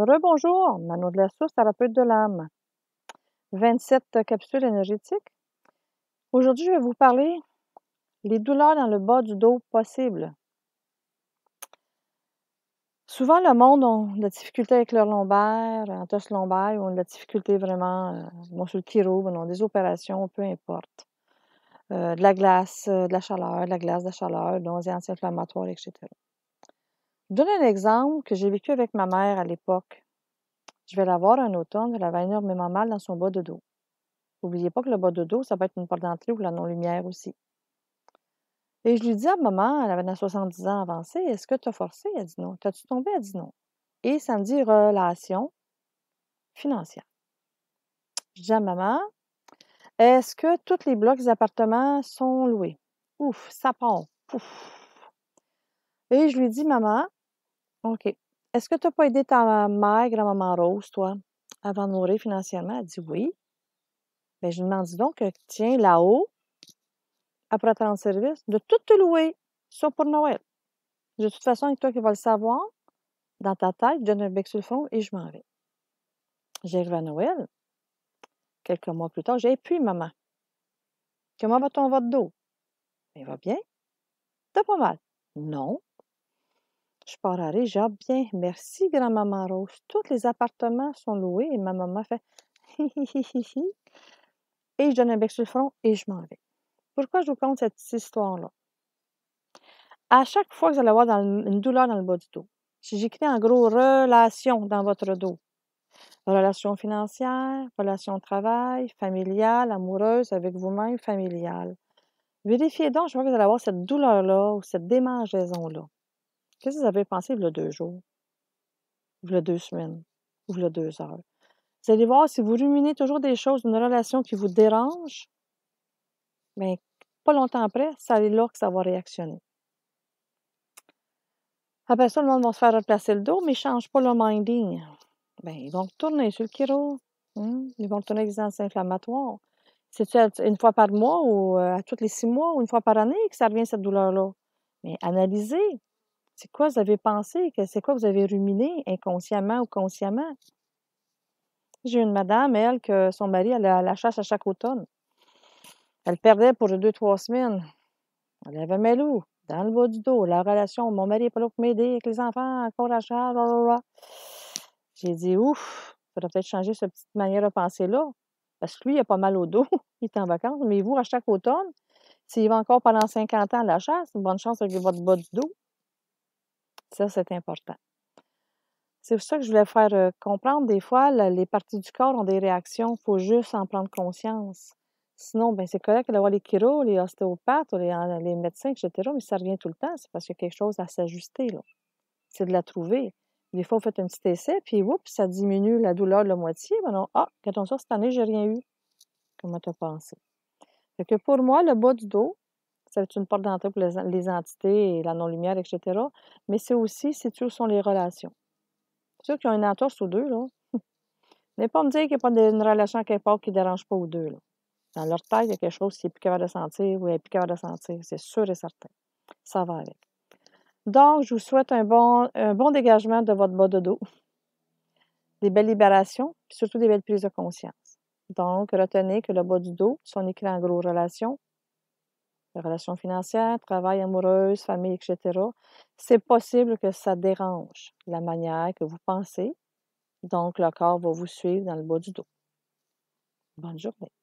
Rebonjour, Manon de la Source, thérapeute de l'âme. 27 capsules énergétiques. Aujourd'hui, je vais vous parler des douleurs dans le bas du dos possibles. Souvent, le monde a des difficultés avec leur lombaire, en tosse lombaire, ou de la difficulté vraiment euh, sur le chiro, des opérations, peu importe. Euh, de la glace, euh, de la chaleur, de la glace, de la chaleur, des anti-inflammatoires, etc donne un exemple que j'ai vécu avec ma mère à l'époque. Je vais la voir un automne, elle avait énormément mal dans son bas de dos. N'oubliez pas que le bas de dos, ça peut être une porte d'entrée ou la non-lumière aussi. Et je lui dis à ah, maman, elle avait 70 ans avancée, est-ce que tu as forcé? Elle dit non. T'as-tu tombé? Elle dit non. Et ça me dit relation financière. Je dis à ah, maman, est-ce que tous les blocs des appartements sont loués? Ouf, ça part. Pouf. Et je lui dis, maman, OK. Est-ce que tu n'as pas aidé ta mère, grand-maman Rose, toi, avant de mourir financièrement? Elle dit oui. Mais ben, je lui demande dis donc, tiens, là-haut, après rendre service, de tout te louer, sauf pour Noël. De toute façon, c'est toi qui vas le savoir, dans ta tête, je donne un bec sur le fond et je m'en vais. J'arrive à Noël. Quelques mois plus tard, j'ai puis maman. Comment va ton vote dos? Il ben, va bien? T'as pas mal? Non. Je pars à Bien, merci, grand-maman Rose. Tous les appartements sont loués et ma maman fait Et je donne un bec sur le front et je m'en vais. Pourquoi je vous compte cette histoire-là? À chaque fois que vous allez avoir une douleur dans le bas du dos, si j'écris en gros relation dans votre dos, relation financière, relation de travail, familiale, amoureuse, avec vous-même, familiale, vérifiez donc, je vois que vous allez avoir cette douleur-là ou cette démangeaison-là. Qu'est-ce que vous avez pensé le deux jours? Il y deux semaines? Ou il deux heures? Vous allez voir, si vous ruminez toujours des choses d'une relation qui vous dérange, mais ben, pas longtemps après, ça est là que ça va réactionner. Après ça, le monde va se faire replacer le dos, mais ils ne changent pas leur minding. Bien, ils vont retourner sur le chiro. Hein? Ils vont retourner avec des anti-inflammatoires. C'est-tu une fois par mois ou euh, à toutes les six mois ou une fois par année que ça revient cette douleur-là? Mais analysez. C'est quoi vous avez pensé? C'est quoi vous avez ruminé inconsciemment ou consciemment? J'ai une madame, elle, que son mari allait à la chasse à chaque automne. Elle perdait pour deux, trois semaines. Elle avait mes loups dans le bas du dos, la relation, mon mari n'est pas là pour m'aider avec les enfants, encore la charge, J'ai dit, ouf, il faudrait peut-être changer cette petite manière de penser-là. Parce que lui, il a pas mal au dos, il est en vacances. Mais vous, à chaque automne, s'il va encore pendant 50 ans à la chasse, bonne chance avec votre bas du dos. Ça, c'est important. C'est pour ça que je voulais faire comprendre. Des fois, les parties du corps ont des réactions. Il faut juste en prendre conscience. Sinon, ben, c'est correct d'avoir les chiro, les ostéopathes, les, les, médecins, etc. Mais ça revient tout le temps. C'est parce qu'il y a quelque chose à s'ajuster. C'est de la trouver. Des fois, vous faites un petit essai, puis oups, ça diminue la douleur de la moitié. Maintenant, ah, quand on sort cette année, j'ai rien eu. Comment t'as pensé? que pour moi, le bas du dos, c'est une porte d'entrée pour les, entités et la non-lumière, etc. Mais c'est aussi situé où sont les relations. Ceux qui ont une entorse ou deux, là, n'est pas me dire qu'il n'y a pas une relation quelque part qui ne dérange pas ou deux. Là. Dans leur tête, il y a quelque chose qui n'est plus capable de sentir ou plus capable de sentir. C'est sûr et certain. Ça va avec. Donc, je vous souhaite un bon, bon dégagement de votre bas de dos, des belles libérations, puis surtout des belles prises de conscience. Donc, retenez que le bas du dos, son écrit en gros relation, relations financières, travail amoureuse, famille, etc., c'est possible que ça dérange la manière que vous pensez. Donc, le corps va vous suivre dans le bas du dos. Bonne journée.